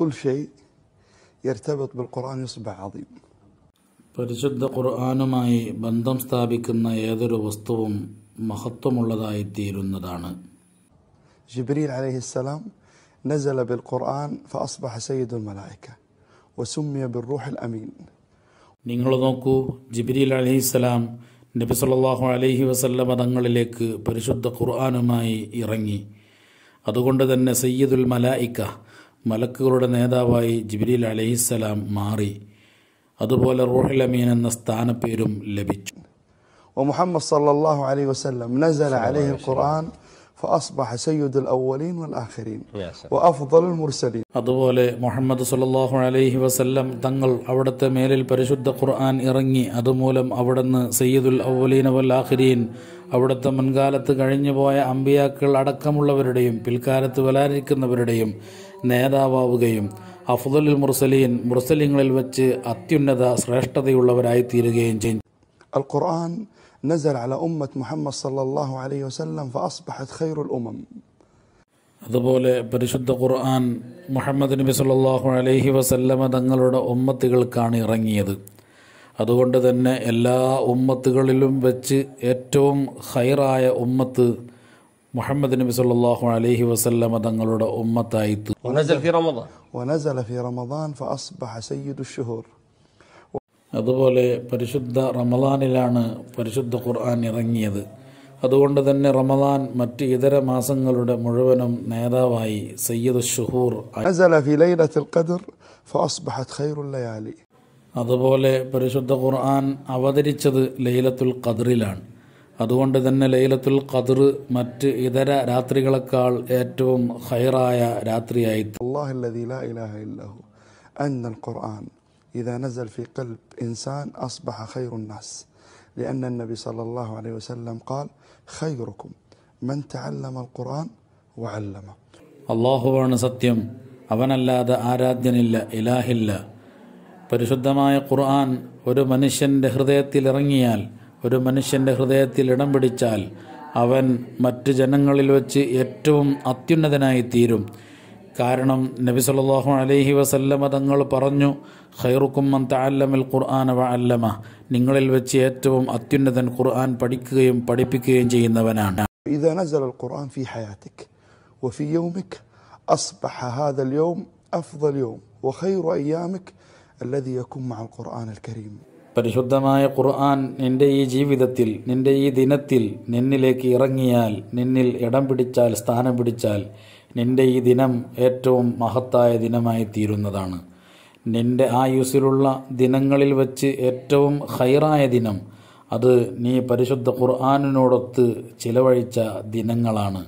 كل شيء يرتبط بالقرآن يصبح عظيم പരിശുദ്ധ ഖുർആാനുമായി ബന്ധം സ്ഥാപിക്കുന്ന ഏതൊരു വസ്തുവും മഹത്വമുള്ളതായിത്തീരുന്നതാണ് ജിബ്രീൽ അലഹിസ്സലാം نزل بالقرآن فأصبح سيد الملائكة وسمي بالروح الأمين നിങ്ങൾ നോക്കൂ ജിബ്രീൽ അലഹിസ്സലാം നബി സല്ലാഹു അലൈഹി വസല്ലമ തങ്ങളിലേക്ക് പരിശുദ്ധ ഖുർആാനുമായി ഇറങ്ങി അതുകൊണ്ട് തന്നെ സയ്യിദുൽ മലായിക്ക മലക്കുകളുടെ നേതാവായി ജിബ്രീൽ അലഹിസ്സലാം മാറി അതുപോലെ റൂഹിലമീൻ എന്ന സ്ഥാനപ്പേരും ലഭിച്ചു ومحمد صلى الله عليه وسلم نزل عليه القرآن فأصبح سيد الأولين والآخرين وأفضل المرسلين അതുപോലെ മുഹമ്മദ് സല്ലല്ലാഹു അലൈഹി വസല്ലം തങ്ങൾ അവിടുത്തെ മേലിൽ പരിശുദ്ധ ഖുർആൻ ഇറങ്ങി അതുമൂലം അവിടുന്ന് സയ്യിദുൽ അവലീന വൽ ആഖിരീൻ അവിടുത്തെ മുൻകാലത്ത് കഴിഞ്ഞുപോയ അമ്പിയാക്കൾ അടക്കമുള്ളവരുടെയും പിൽക്കാലത്ത് വലാരിക്കുന്നവരുടെയും നേതാവുകയും അഫുദലുൽ മുർസലീൻ മുർസലിങ്ങളിൽ വെച്ച് അത്യുന്നത തീരുകയും ചെയ്തു അൽ ഖുർആൻ نزل അല ഉമ്മത്ത് മുഹമ്മദ് സല്ലല്ലാഹു അലൈഹി വസല്ലം وسلم ഖൈറുൽ خير അതുപോലെ പരിശുദ്ധ ഖുർആൻ മുഹമ്മദ് നബി സല്ലല്ലാഹു അലൈഹി വസല്ലമ തങ്ങളുടെ ഉമ്മത്തുകൾക്കാണ് ഇറങ്ങിയത് അതുകൊണ്ട് തന്നെ എല്ലാ ഉമ്മത്തുകളിലും വെച്ച് ഏറ്റവും ഹൈറായ ഉമ്മത്ത് മുഹമ്മദ് നബി സല്ലല്ലാഹു അലൈഹി വസല്ലമ തങ്ങളുടെ ഉമ്മത്തായി അതുപോലെ പരിശുദ്ധ റമദാനിലാണ് പരിശുദ്ധ ഖുർആൻ ഇറങ്ങിയത് അതുകൊണ്ട് തന്നെ റമദാൻ മറ്റ് ഇതര മാസങ്ങളുടെ മുഴുവനും നേതാവായി സയ്യിദ് ഷുഹൂർ അതുപോലെ പരിശുദ്ധ ഖുർആൻ അവതരിച്ചത് ലൈലത്തുൽ ഖദറിലാണ് അതുകൊണ്ട് തന്നെ ലൈലത്തുൽ ഖദർ മറ്റ് ഇതര രാത്രികളെക്കാൾ ഏറ്റവും ഹൈറായ രാത്രിയായി أن القرآن إذا نزل في قلب إنسان أصبح خير الناس لأن النبي صلى الله عليه وسلم قال خيركم من تعلم القرآن وعلمه الله സത്യം അവനല്ലാതെ ആരാധ്യനില്ല ഇലാഹില്ല പരിശുദ്ധമായ ഖുർആൻ ഒരു മനുഷ്യൻ്റെ ഹൃദയത്തിൽ ഇറങ്ങിയാൽ ഒരു മനുഷ്യൻ്റെ ഹൃദയത്തിൽ ഇടം പിടിച്ചാൽ അവൻ മറ്റ് ജനങ്ങളിൽ വെച്ച് ഏറ്റവും അത്യുന്നതനായി തീരും കാരണം നബി സല്ലാഹു അലൈഹി വസല്ലമ തങ്ങൾ പറഞ്ഞു ഖൈറുക്കും താല്ലമൽ ഖുർആൻ വ അല്ലമ നിങ്ങളിൽ വെച്ച് ഏറ്റവും അത്യുന്നതൻ ഖുർആൻ പഠിക്കുകയും പഠിപ്പിക്കുകയും ചെയ്യുന്നവനാണ് إذا نزل القرآن في حياتك وفي يومك أصبح هذا اليوم أفضل يوم وخير أيامك പരിശുദ്ധമായ ഖുർആൻ നിന്റെ ഈ ജീവിതത്തിൽ നിന്റെ ഈ ദിനത്തിൽ നിന്നിലേക്ക് ഇറങ്ങിയാൽ നിന്നിൽ ഇടം പിടിച്ചാൽ സ്ഥാനം പിടിച്ചാൽ നിന്റെ ഈ ദിനം ഏറ്റവും മഹത്തായ ദിനമായി തീരുന്നതാണ് നിന്റെ ആയുസ്സിലുള്ള ദിനങ്ങളിൽ വച്ച് ഏറ്റവും ഹൈറായ ദിനം അത് നീ പരിശുദ്ധ ഖുർആാനിനോടൊത്ത് ചിലവഴിച്ച ദിനങ്ങളാണ്